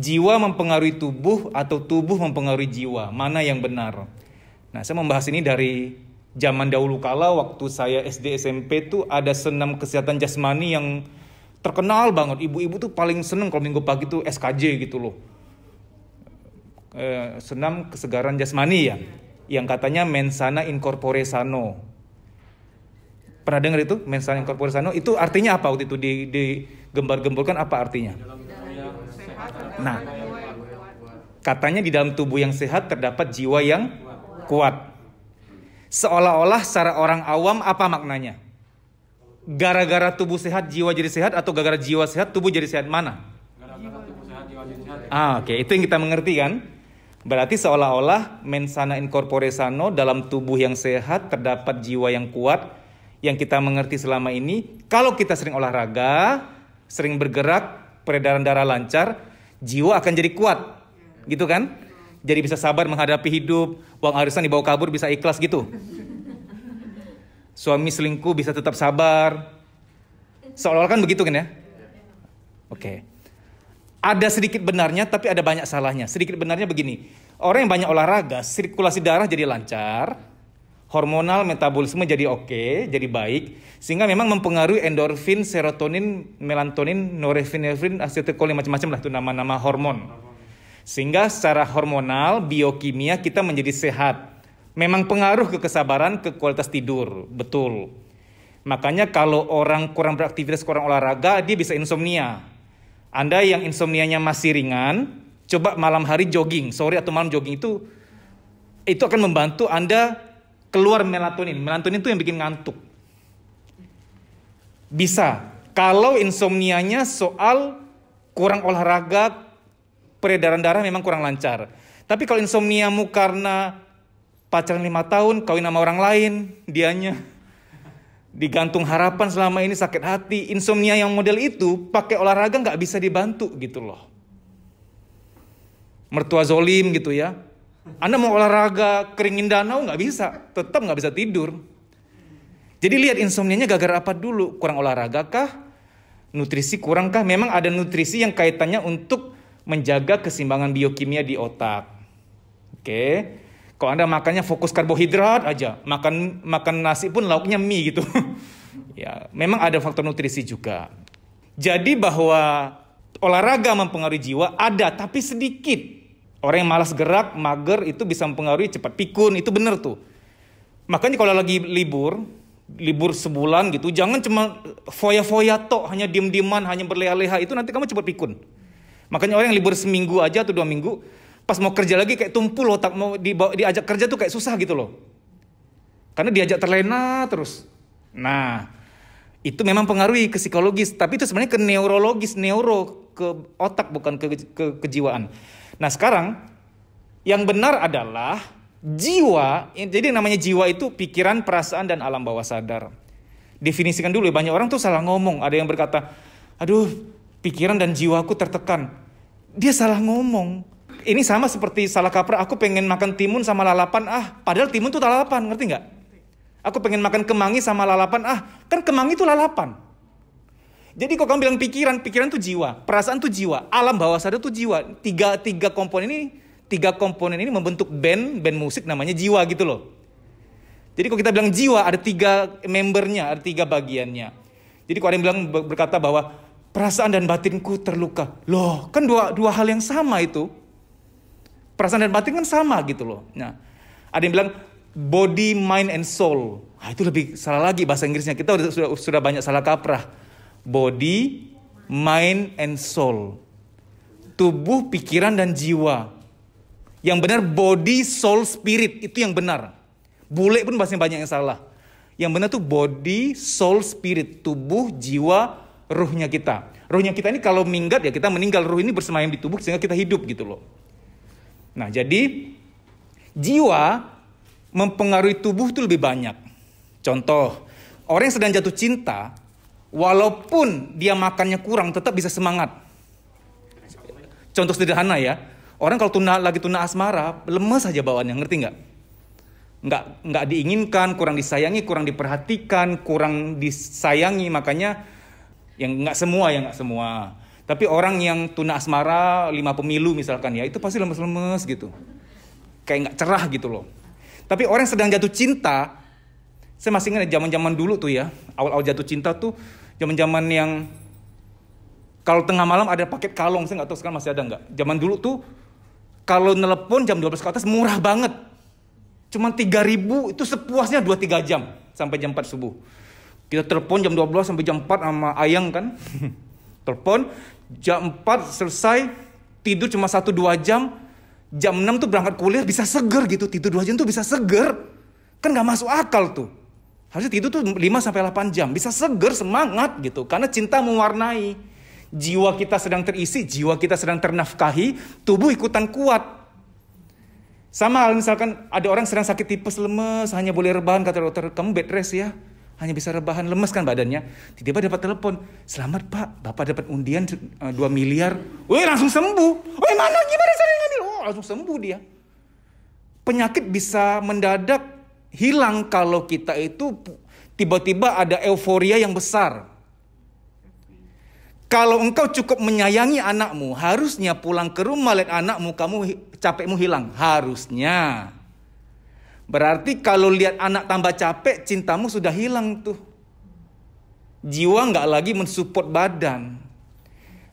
jiwa mempengaruhi tubuh atau tubuh mempengaruhi jiwa, mana yang benar. Nah, saya membahas ini dari zaman dahulu kala waktu saya SD SMP tuh ada senam kesehatan jasmani yang terkenal banget. Ibu-ibu tuh paling seneng kalau minggu pagi tuh SKJ gitu loh. Eh, senam kesegaran jasmani ya, yang katanya mensana incorpore sano. Pernah dengar itu mensana incorpore sano? Itu artinya apa waktu itu digembar di gemborkan apa artinya? Dalam Nah, katanya di dalam tubuh yang sehat terdapat jiwa yang kuat. Seolah-olah secara orang awam apa maknanya? Gara-gara tubuh sehat jiwa jadi sehat atau gara-gara jiwa sehat tubuh jadi sehat mana? Ah, oke, okay. itu yang kita mengerti kan? Berarti seolah-olah mensana incorpore sano dalam tubuh yang sehat terdapat jiwa yang kuat yang kita mengerti selama ini. Kalau kita sering olahraga, sering bergerak, peredaran darah lancar, jiwa akan jadi kuat. Gitu kan? Jadi bisa sabar menghadapi hidup, uang arisan dibawa kabur bisa ikhlas gitu. Suami selingkuh bisa tetap sabar. Seolah-olah kan begitu kan ya? Oke. Okay. Ada sedikit benarnya tapi ada banyak salahnya. Sedikit benarnya begini. Orang yang banyak olahraga, sirkulasi darah jadi lancar, hormonal metabolisme jadi oke, okay, jadi baik sehingga memang mempengaruhi endorfin, serotonin, melatonin, norepinefrin, asetilkolin macam-macam lah itu nama-nama hormon. Sehingga secara hormonal, biokimia kita menjadi sehat. Memang pengaruh ke kesabaran, ke kualitas tidur, betul. Makanya kalau orang kurang beraktivitas, kurang olahraga, dia bisa insomnia. Anda yang insomnianya masih ringan, coba malam hari jogging, sore atau malam jogging itu itu akan membantu Anda keluar melatonin. Melatonin itu yang bikin ngantuk. Bisa. Kalau insomnianya soal kurang olahraga, peredaran darah memang kurang lancar. Tapi kalau insomniamu karena pacaran lima tahun, kawin sama orang lain, dianya digantung harapan selama ini sakit hati, insomnia yang model itu pakai olahraga nggak bisa dibantu gitu loh. Mertua zolim gitu ya, anda mau olahraga keringin danau nggak bisa, tetap nggak bisa tidur. Jadi lihat insomnia-nya gara-gara apa dulu? Kurang olahraga kah? Nutrisi kurang kah? Memang ada nutrisi yang kaitannya untuk menjaga keseimbangan biokimia di otak. Oke. Okay. Kalau Anda makannya fokus karbohidrat aja, makan makan nasi pun lauknya mie gitu. ya, memang ada faktor nutrisi juga. Jadi bahwa olahraga mempengaruhi jiwa ada tapi sedikit. Orang yang malas gerak, mager itu bisa mempengaruhi cepat pikun, itu benar tuh. Makanya kalau lagi libur, libur sebulan gitu, jangan cuma foya-foya tok, hanya diem-dieman, hanya berleha-leha, itu nanti kamu cepat pikun. Makanya orang yang libur seminggu aja atau dua minggu, pas mau kerja lagi kayak tumpul otak, mau dibawa, diajak kerja tuh kayak susah gitu loh. Karena diajak terlena terus. Nah, itu memang pengaruhi ke psikologis, tapi itu sebenarnya ke neurologis, neuro, ke otak bukan ke, ke kejiwaan. Nah sekarang yang benar adalah jiwa, jadi namanya jiwa itu pikiran, perasaan, dan alam bawah sadar. Definisikan dulu ya, banyak orang tuh salah ngomong. Ada yang berkata, aduh pikiran dan jiwaku tertekan. Dia salah ngomong. Ini sama seperti salah kaprah, aku pengen makan timun sama lalapan, ah padahal timun tuh lalapan, ngerti nggak? Aku pengen makan kemangi sama lalapan, ah kan kemangi itu lalapan. Jadi kok kamu bilang pikiran, pikiran itu jiwa, perasaan itu jiwa, alam bawah sadar itu jiwa. Tiga tiga komponen ini, tiga komponen ini membentuk band band musik namanya jiwa gitu loh. Jadi kalau kita bilang jiwa ada tiga membernya, ada tiga bagiannya. Jadi kalau ada yang bilang berkata bahwa perasaan dan batinku terluka, loh kan dua dua hal yang sama itu. Perasaan dan batin kan sama gitu loh. Nah, ada yang bilang body, mind, and soul. Nah, itu lebih salah lagi bahasa Inggrisnya. Kita sudah sudah banyak salah kaprah body, mind, and soul. Tubuh, pikiran, dan jiwa. Yang benar body, soul, spirit. Itu yang benar. Bule pun bahasanya banyak yang salah. Yang benar tuh body, soul, spirit. Tubuh, jiwa, ruhnya kita. Ruhnya kita ini kalau minggat ya kita meninggal. Ruh ini bersemayam di tubuh sehingga kita hidup gitu loh. Nah jadi jiwa mempengaruhi tubuh itu lebih banyak. Contoh, orang yang sedang jatuh cinta, walaupun dia makannya kurang tetap bisa semangat. Contoh sederhana ya, orang kalau tuna lagi tuna asmara lemes saja bawaannya, ngerti nggak? Nggak nggak diinginkan, kurang disayangi, kurang diperhatikan, kurang disayangi, makanya yang nggak semua ya nggak semua. Tapi orang yang tuna asmara lima pemilu misalkan ya itu pasti lemes-lemes gitu, kayak nggak cerah gitu loh. Tapi orang yang sedang jatuh cinta saya masih ingat ya, zaman-zaman dulu tuh ya, awal-awal jatuh cinta tuh zaman-zaman yang kalau tengah malam ada paket kalong, saya nggak tahu sekarang masih ada nggak. Zaman dulu tuh kalau nelpon jam 12 ke atas murah banget. Cuman 3000 itu sepuasnya 2-3 jam sampai jam 4 subuh. Kita telepon jam 12 sampai jam 4 sama ayang kan. telepon jam 4 selesai tidur cuma 1 2 jam. Jam 6 tuh berangkat kuliah bisa seger gitu. Tidur 2 jam tuh bisa seger. Kan gak masuk akal tuh. Harusnya tidur tuh 5 sampai 8 jam, bisa seger, semangat gitu karena cinta mewarnai. Jiwa kita sedang terisi, jiwa kita sedang ternafkahi, tubuh ikutan kuat. Sama hal misalkan ada orang sedang sakit tipes lemes, hanya boleh rebahan kata dokter, kamu bed rest ya. Hanya bisa rebahan, lemes kan badannya. Tiba-tiba dapat telepon, selamat pak, bapak dapat undian 2 eh, miliar. Wih langsung sembuh. Wih mana gimana saya ngambil? Oh langsung sembuh dia. Penyakit bisa mendadak hilang kalau kita itu tiba-tiba ada euforia yang besar. Kalau engkau cukup menyayangi anakmu, harusnya pulang ke rumah lihat anakmu, kamu capekmu hilang. Harusnya. Berarti kalau lihat anak tambah capek, cintamu sudah hilang tuh. Jiwa nggak lagi mensupport badan.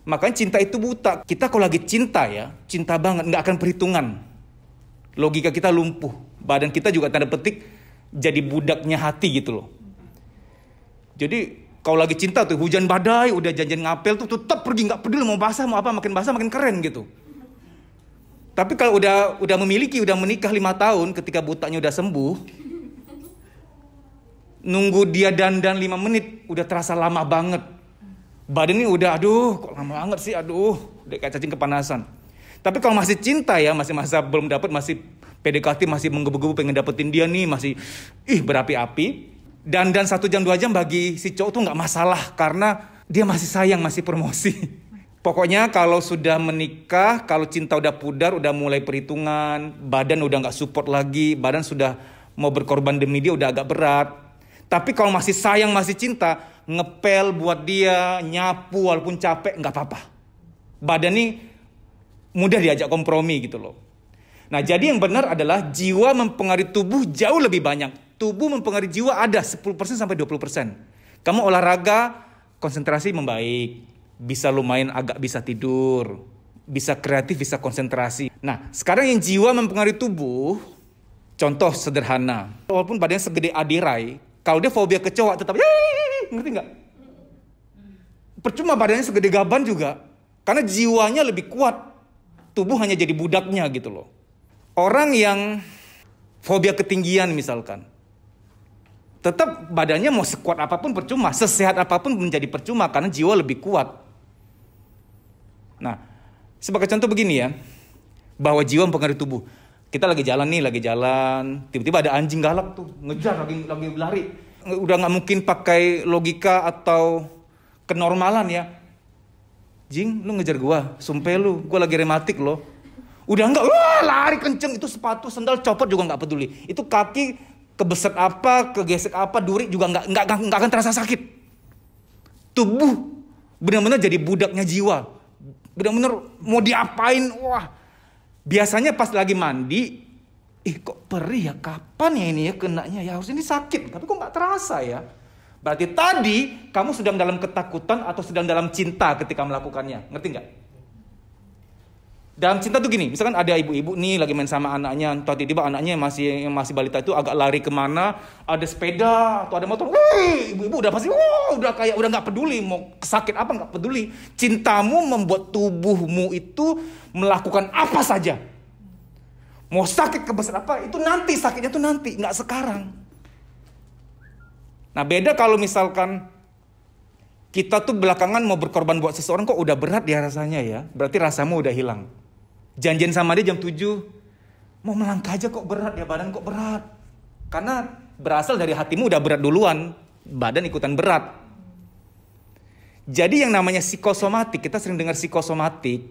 Makanya cinta itu buta. Kita kalau lagi cinta ya, cinta banget, nggak akan perhitungan. Logika kita lumpuh badan kita juga tanda petik jadi budaknya hati gitu loh. Jadi kau lagi cinta tuh hujan badai udah janjian ngapel tuh tetap pergi nggak peduli mau basah mau apa makin basah makin keren gitu. Tapi kalau udah udah memiliki udah menikah lima tahun ketika butanya udah sembuh nunggu dia dandan lima menit udah terasa lama banget. Badan ini udah aduh kok lama banget sih aduh udah kayak cacing kepanasan. Tapi kalau masih cinta ya masih masa belum dapat masih PDKT masih menggebu-gebu pengen dapetin dia nih masih ih berapi-api dan dan satu jam dua jam bagi si cowok tuh nggak masalah karena dia masih sayang masih promosi Pokoknya kalau sudah menikah, kalau cinta udah pudar, udah mulai perhitungan, badan udah nggak support lagi, badan sudah mau berkorban demi dia udah agak berat. Tapi kalau masih sayang, masih cinta, ngepel buat dia, nyapu walaupun capek, nggak apa-apa. Badan nih mudah diajak kompromi gitu loh. Nah, jadi yang benar adalah jiwa mempengaruhi tubuh jauh lebih banyak. Tubuh mempengaruhi jiwa ada 10% sampai 20%. Kamu olahraga, konsentrasi membaik, bisa lumayan agak bisa tidur, bisa kreatif, bisa konsentrasi. Nah, sekarang yang jiwa mempengaruhi tubuh, contoh sederhana. Walaupun badannya segede adirai, kalau dia fobia kecoa tetap ngerti nggak? Percuma badannya segede gaban juga, karena jiwanya lebih kuat. Tubuh hanya jadi budaknya gitu loh. Orang yang fobia ketinggian misalkan, tetap badannya mau sekuat apapun percuma, sesehat apapun menjadi percuma karena jiwa lebih kuat. Nah, sebagai contoh begini ya, bahwa jiwa mempengaruhi tubuh. Kita lagi jalan nih, lagi jalan, tiba-tiba ada anjing galak tuh, ngejar lagi lagi lari. Udah nggak mungkin pakai logika atau kenormalan ya. Jing, lu ngejar gua, sumpah lu, gua lagi rematik loh Udah enggak, wah lari kenceng. Itu sepatu, sendal, copot juga nggak peduli. Itu kaki kebeset apa, kegesek apa, duri juga nggak nggak nggak akan terasa sakit. Tubuh benar-benar jadi budaknya jiwa. Benar-benar mau diapain, wah. Biasanya pas lagi mandi, ih kok perih ya, kapan ya ini ya kenanya ya, harus ini sakit. Tapi kok nggak terasa ya. Berarti tadi kamu sedang dalam ketakutan atau sedang dalam cinta ketika melakukannya. Ngerti nggak? dalam cinta tuh gini misalkan ada ibu-ibu nih lagi main sama anaknya entah tiba-tiba anaknya yang masih yang masih balita itu agak lari kemana ada sepeda atau ada motor wih ibu-ibu udah pasti wah udah kayak udah nggak peduli mau sakit apa nggak peduli cintamu membuat tubuhmu itu melakukan apa saja mau sakit kebesaran apa itu nanti sakitnya tuh nanti nggak sekarang nah beda kalau misalkan kita tuh belakangan mau berkorban buat seseorang kok udah berat ya rasanya ya berarti rasamu udah hilang janjian sama dia jam 7 mau melangkah aja kok berat ya badan kok berat karena berasal dari hatimu udah berat duluan badan ikutan berat jadi yang namanya psikosomatik kita sering dengar psikosomatik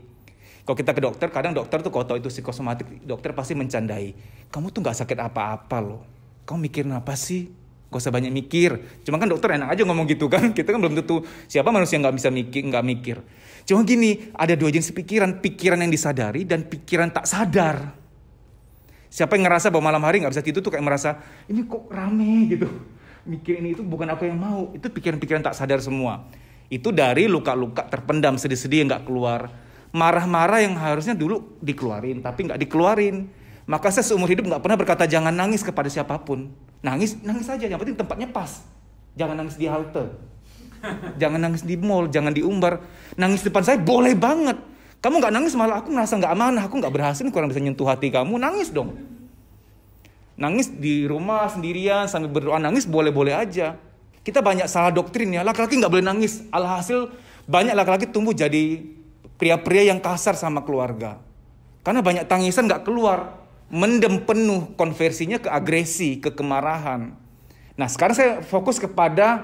kalau kita ke dokter kadang dokter tuh kalau itu psikosomatik dokter pasti mencandai kamu tuh nggak sakit apa-apa loh kamu mikirin apa sih gak usah banyak mikir. Cuma kan dokter enak aja ngomong gitu kan. Kita kan belum tentu siapa manusia nggak bisa mikir, nggak mikir. Cuma gini, ada dua jenis pikiran, pikiran yang disadari dan pikiran tak sadar. Siapa yang ngerasa bahwa malam hari nggak bisa tidur tuh kayak merasa ini kok rame gitu. Mikir ini itu bukan aku yang mau. Itu pikiran-pikiran tak sadar semua. Itu dari luka-luka terpendam sedih-sedih yang nggak keluar. Marah-marah yang harusnya dulu dikeluarin tapi nggak dikeluarin. Maka saya seumur hidup nggak pernah berkata jangan nangis kepada siapapun Nangis, nangis aja. Yang penting tempatnya pas. Jangan nangis di halte. Jangan nangis di mall, jangan di umbar. Nangis depan saya boleh banget. Kamu nggak nangis malah aku merasa nggak amanah, aku nggak berhasil, kurang bisa nyentuh hati kamu. Nangis dong. Nangis di rumah sendirian sambil berdoa nangis boleh-boleh aja. Kita banyak salah doktrin ya. Laki-laki nggak boleh nangis. Alhasil banyak laki-laki tumbuh jadi pria-pria yang kasar sama keluarga. Karena banyak tangisan nggak keluar mendem penuh konversinya ke agresi, ke kemarahan. Nah, sekarang saya fokus kepada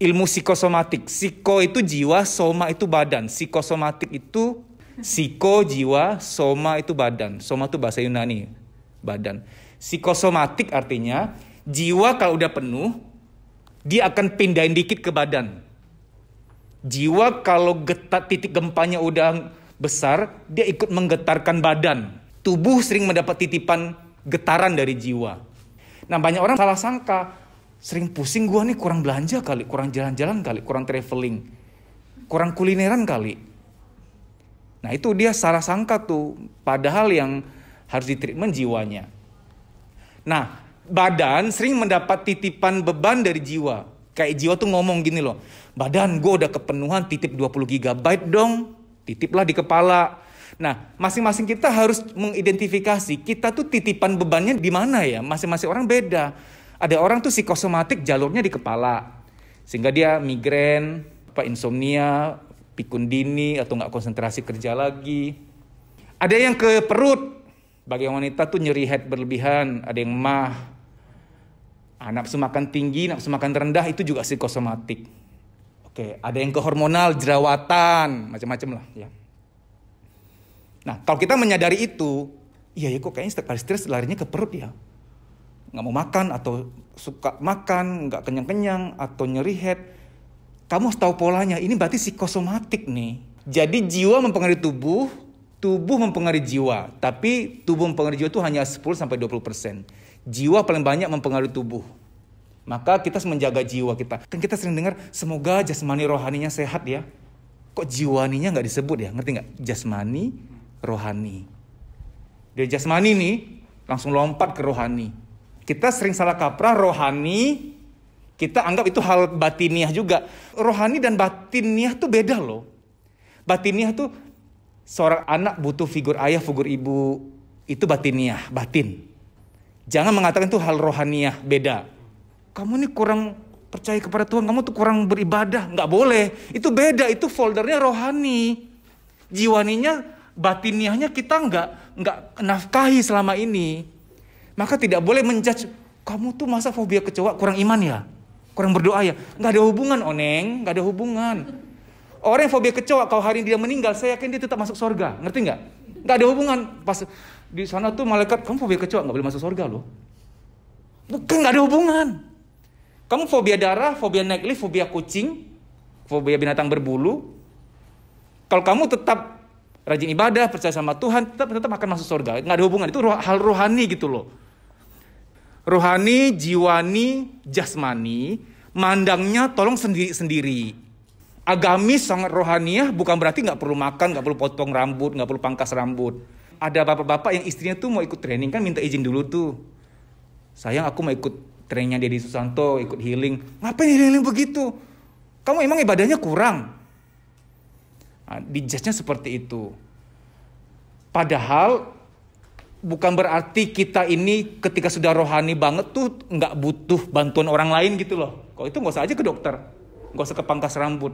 ilmu psikosomatik. Psiko itu jiwa, soma itu badan. Psikosomatik itu psiko jiwa, soma itu badan. Soma itu bahasa Yunani, badan. Psikosomatik artinya jiwa kalau udah penuh, dia akan pindahin dikit ke badan. Jiwa kalau getar titik gempanya udah besar, dia ikut menggetarkan badan. Tubuh sering mendapat titipan getaran dari jiwa. Nah banyak orang salah sangka, sering pusing gue nih kurang belanja kali, kurang jalan-jalan kali, kurang traveling, kurang kulineran kali. Nah itu dia salah sangka tuh, padahal yang harus ditreatment jiwanya. Nah badan sering mendapat titipan beban dari jiwa. Kayak jiwa tuh ngomong gini loh, badan gue udah kepenuhan titip 20 GB dong, titiplah di kepala Nah, masing-masing kita harus mengidentifikasi kita tuh titipan bebannya di mana ya. Masing-masing orang beda. Ada orang tuh psikosomatik jalurnya di kepala. Sehingga dia migrain, apa insomnia, pikun dini atau nggak konsentrasi kerja lagi. Ada yang ke perut. Bagi wanita tuh nyeri head berlebihan, ada yang mah. anak ah, semakan tinggi, anak semakan rendah itu juga psikosomatik. Oke, ada yang ke hormonal, jerawatan, macam-macam lah ya. Nah, kalau kita menyadari itu, iya ya kok kayaknya setiap kali stres larinya ke perut ya. Nggak mau makan atau suka makan, nggak kenyang-kenyang atau nyeri head. Kamu harus tahu polanya, ini berarti psikosomatik nih. Jadi jiwa mempengaruhi tubuh, tubuh mempengaruhi jiwa. Tapi tubuh mempengaruhi jiwa itu hanya 10-20%. Jiwa paling banyak mempengaruhi tubuh. Maka kita harus menjaga jiwa kita. Kan kita sering dengar, semoga jasmani rohaninya sehat ya. Kok jiwaninya nggak disebut ya? Ngerti nggak? Jasmani, rohani. Dari jasmani nih langsung lompat ke rohani. Kita sering salah kaprah rohani kita anggap itu hal batiniah juga. Rohani dan batiniah tuh beda loh. Batiniah tuh seorang anak butuh figur ayah, figur ibu. Itu batiniah, batin. Jangan mengatakan itu hal rohaniah, beda. Kamu nih kurang percaya kepada Tuhan, kamu tuh kurang beribadah. Nggak boleh. Itu beda, itu foldernya rohani. Jiwaninya batiniahnya kita nggak nggak nafkahi selama ini. Maka tidak boleh menjudge kamu tuh masa fobia kecoa kurang iman ya, kurang berdoa ya. Nggak ada hubungan oneng, nggak ada hubungan. Orang yang fobia kecoa kalau hari ini dia meninggal, saya yakin dia tetap masuk surga, ngerti nggak? Nggak ada hubungan. Pas di sana tuh malaikat kamu fobia kecoa nggak boleh masuk surga loh. Bukan nggak ada hubungan. Kamu fobia darah, fobia naik lift, fobia kucing, fobia binatang berbulu. Kalau kamu tetap rajin ibadah, percaya sama Tuhan, tetap tetap akan masuk surga. Nggak ada hubungan. Itu hal rohani gitu loh. Rohani, jiwani, jasmani, mandangnya tolong sendiri sendiri. Agamis sangat rohaniah bukan berarti nggak perlu makan, nggak perlu potong rambut, nggak perlu pangkas rambut. Ada bapak-bapak yang istrinya tuh mau ikut training kan minta izin dulu tuh. Sayang aku mau ikut trainingnya Deddy Susanto, ikut healing. Ngapain healing begitu? Kamu emang ibadahnya kurang? Ah, judge nya seperti itu. Padahal bukan berarti kita ini ketika sudah rohani banget tuh nggak butuh bantuan orang lain gitu loh. Kalau itu nggak usah aja ke dokter, nggak usah ke pangkas rambut,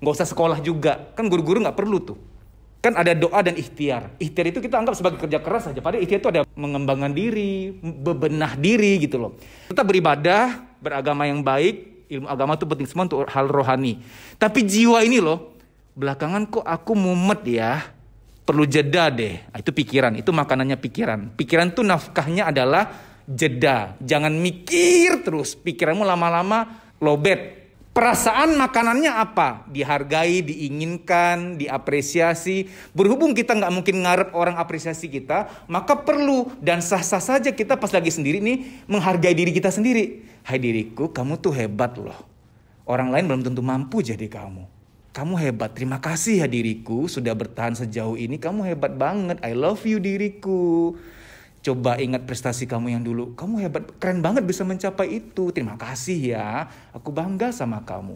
nggak usah sekolah juga. Kan guru-guru nggak perlu tuh. Kan ada doa dan ikhtiar. Ikhtiar itu kita anggap sebagai kerja keras aja. Padahal ikhtiar itu ada mengembangkan diri, bebenah diri gitu loh. Kita beribadah, beragama yang baik, ilmu agama itu penting semua untuk hal rohani. Tapi jiwa ini loh, belakangan kok aku mumet ya perlu jeda deh ah, itu pikiran itu makanannya pikiran pikiran tuh nafkahnya adalah jeda jangan mikir terus pikiranmu lama-lama lobet Perasaan makanannya apa? Dihargai, diinginkan, diapresiasi. Berhubung kita nggak mungkin ngarep orang apresiasi kita, maka perlu dan sah-sah saja kita pas lagi sendiri nih menghargai diri kita sendiri. Hai diriku, kamu tuh hebat loh. Orang lain belum tentu mampu jadi kamu kamu hebat, terima kasih ya diriku sudah bertahan sejauh ini, kamu hebat banget, I love you diriku. Coba ingat prestasi kamu yang dulu, kamu hebat, keren banget bisa mencapai itu, terima kasih ya, aku bangga sama kamu.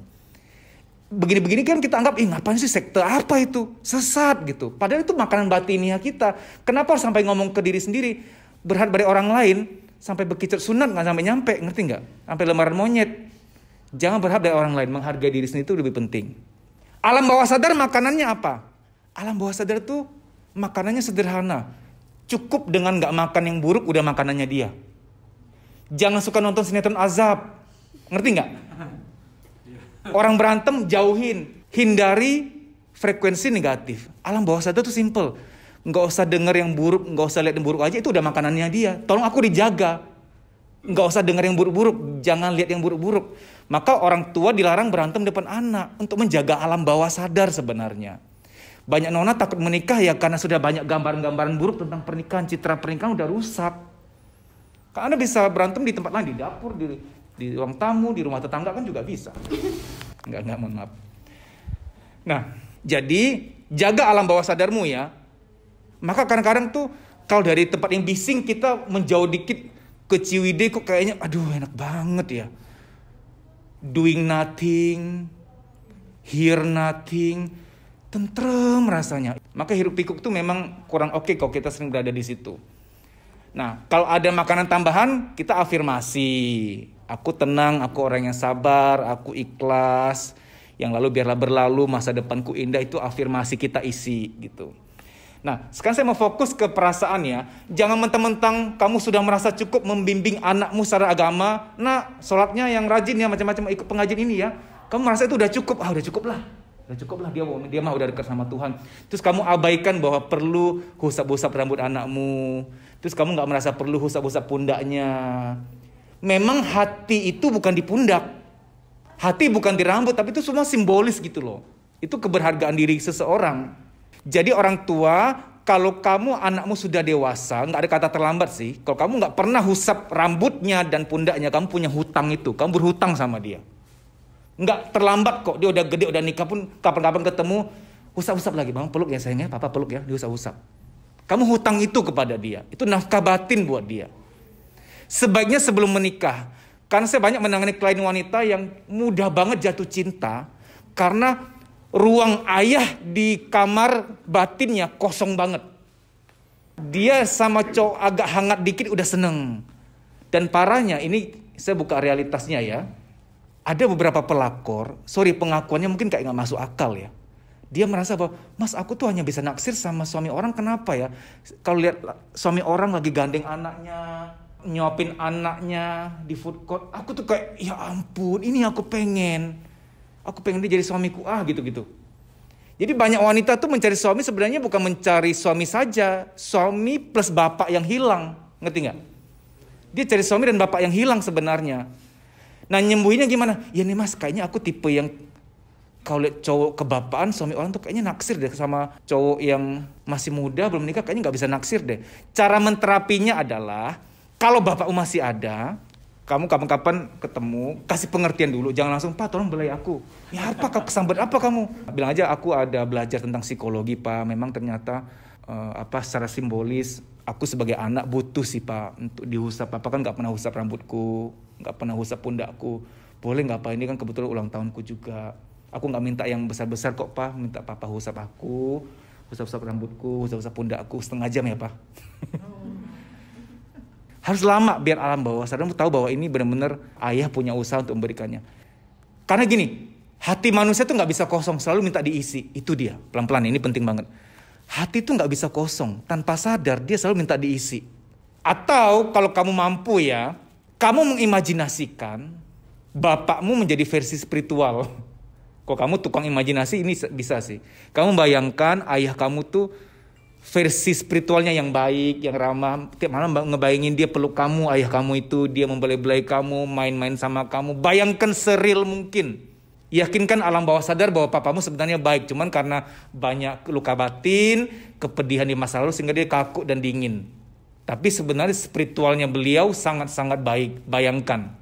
Begini-begini kan kita anggap, ih ngapain sih sekte apa itu, sesat gitu. Padahal itu makanan batinnya kita, kenapa sampai ngomong ke diri sendiri, berharap dari orang lain, sampai bekicot sunat nggak sampai nyampe, ngerti nggak? Sampai lemaran monyet. Jangan berharap dari orang lain, menghargai diri sendiri itu lebih penting. Alam bawah sadar makanannya apa? Alam bawah sadar tuh makanannya sederhana. Cukup dengan gak makan yang buruk udah makanannya dia. Jangan suka nonton sinetron azab. Ngerti gak? Orang berantem jauhin. Hindari frekuensi negatif. Alam bawah sadar tuh simple. Gak usah denger yang buruk, gak usah lihat yang buruk aja. Itu udah makanannya dia. Tolong aku dijaga nggak usah dengar yang buruk-buruk, jangan lihat yang buruk-buruk. Maka orang tua dilarang berantem depan anak untuk menjaga alam bawah sadar sebenarnya. Banyak nona takut menikah ya karena sudah banyak gambaran-gambaran buruk tentang pernikahan, citra pernikahan udah rusak. Karena bisa berantem di tempat lain, di dapur, di, di ruang tamu, di rumah tetangga kan juga bisa. Enggak, enggak, mohon maaf. Nah, jadi jaga alam bawah sadarmu ya. Maka kadang-kadang tuh kalau dari tempat yang bising kita menjauh dikit ke Ciwide kok kayaknya aduh enak banget ya doing nothing hear nothing tentrem rasanya maka hirup pikuk tuh memang kurang oke okay kok kita sering berada di situ nah kalau ada makanan tambahan kita afirmasi aku tenang aku orang yang sabar aku ikhlas yang lalu biarlah berlalu masa depanku indah itu afirmasi kita isi gitu Nah, sekarang saya mau fokus ke perasaannya. Jangan mentang-mentang kamu sudah merasa cukup membimbing anakmu secara agama. Nah, sholatnya yang rajin ya, macam-macam ikut pengajian ini ya. Kamu merasa itu udah cukup, ah udah cukup lah. Udah cukup lah dia, dia mah udah dekat sama Tuhan. Terus kamu abaikan bahwa perlu husap-husap rambut anakmu. Terus kamu nggak merasa perlu husap-husap pundaknya. Memang hati itu bukan di pundak. Hati bukan di rambut, tapi itu semua simbolis gitu loh. Itu keberhargaan diri seseorang. Jadi orang tua, kalau kamu anakmu sudah dewasa, nggak ada kata terlambat sih. Kalau kamu nggak pernah husap rambutnya dan pundaknya, kamu punya hutang itu. Kamu berhutang sama dia. Nggak terlambat kok. Dia udah gede, udah nikah pun kapan-kapan ketemu, husap-husap lagi. Bang, peluk ya sayangnya. Papa peluk ya, diusap-usap. Kamu hutang itu kepada dia. Itu nafkah batin buat dia. Sebaiknya sebelum menikah. Karena saya banyak menangani klien wanita yang mudah banget jatuh cinta. Karena ruang ayah di kamar batinnya kosong banget. Dia sama cowok agak hangat dikit udah seneng. Dan parahnya ini saya buka realitasnya ya. Ada beberapa pelakor, sorry pengakuannya mungkin kayak nggak masuk akal ya. Dia merasa bahwa, mas aku tuh hanya bisa naksir sama suami orang kenapa ya? Kalau lihat suami orang lagi gandeng anaknya, nyuapin anaknya di food court, aku tuh kayak ya ampun ini aku pengen Aku pengen dia jadi suamiku ah gitu-gitu. Jadi banyak wanita tuh mencari suami sebenarnya bukan mencari suami saja, suami plus bapak yang hilang, ngerti nggak? Dia cari suami dan bapak yang hilang sebenarnya. Nah nyembuhinnya gimana? Ya nih mas, kayaknya aku tipe yang kalau lihat cowok kebapaan suami orang tuh kayaknya naksir deh sama cowok yang masih muda belum nikah kayaknya nggak bisa naksir deh. Cara menterapinya adalah kalau bapakmu masih ada, kamu kapan-kapan ketemu kasih pengertian dulu jangan langsung pak tolong belai aku ya apa kesambet apa kamu bilang aja aku ada belajar tentang psikologi pak memang ternyata uh, apa secara simbolis aku sebagai anak butuh sih pak untuk diusap papa kan nggak pernah usap rambutku nggak pernah usap pundakku boleh nggak pak ini kan kebetulan ulang tahunku juga aku nggak minta yang besar-besar kok pak minta papa usap aku usap-usap rambutku usap-usap pundakku setengah jam ya pak oh. Harus lama biar alam bawah sadarmu tahu bahwa ini benar-benar ayah punya usaha untuk memberikannya. Karena gini, hati manusia tuh nggak bisa kosong, selalu minta diisi. Itu dia, pelan-pelan ini penting banget. Hati itu nggak bisa kosong, tanpa sadar dia selalu minta diisi. Atau kalau kamu mampu ya, kamu mengimajinasikan bapakmu menjadi versi spiritual. Kok kamu tukang imajinasi ini bisa sih. Kamu bayangkan ayah kamu tuh versi spiritualnya yang baik, yang ramah. Tiap malam ngebayangin dia peluk kamu, ayah kamu itu, dia membelai-belai kamu, main-main sama kamu. Bayangkan seril mungkin. Yakinkan alam bawah sadar bahwa papamu sebenarnya baik, cuman karena banyak luka batin, kepedihan di masa lalu sehingga dia kaku dan dingin. Tapi sebenarnya spiritualnya beliau sangat-sangat baik, bayangkan.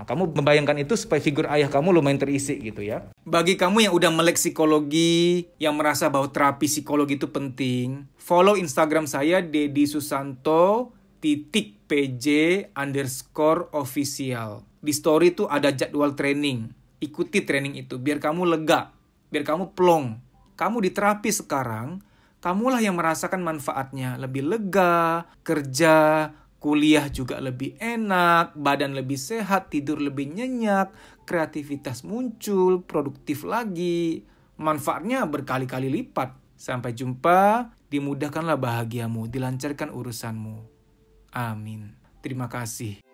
Nah, kamu membayangkan itu supaya figur ayah kamu lumayan terisi gitu ya. Bagi kamu yang udah melek psikologi, yang merasa bahwa terapi psikologi itu penting, follow Instagram saya Dedi Susanto titik pj underscore official. Di story itu ada jadwal training. Ikuti training itu biar kamu lega, biar kamu plong. Kamu di terapi sekarang, kamulah yang merasakan manfaatnya. Lebih lega, kerja, kuliah juga lebih enak, badan lebih sehat, tidur lebih nyenyak, kreativitas muncul, produktif lagi. Manfaatnya berkali-kali lipat. Sampai jumpa, dimudahkanlah bahagiamu, dilancarkan urusanmu. Amin. Terima kasih.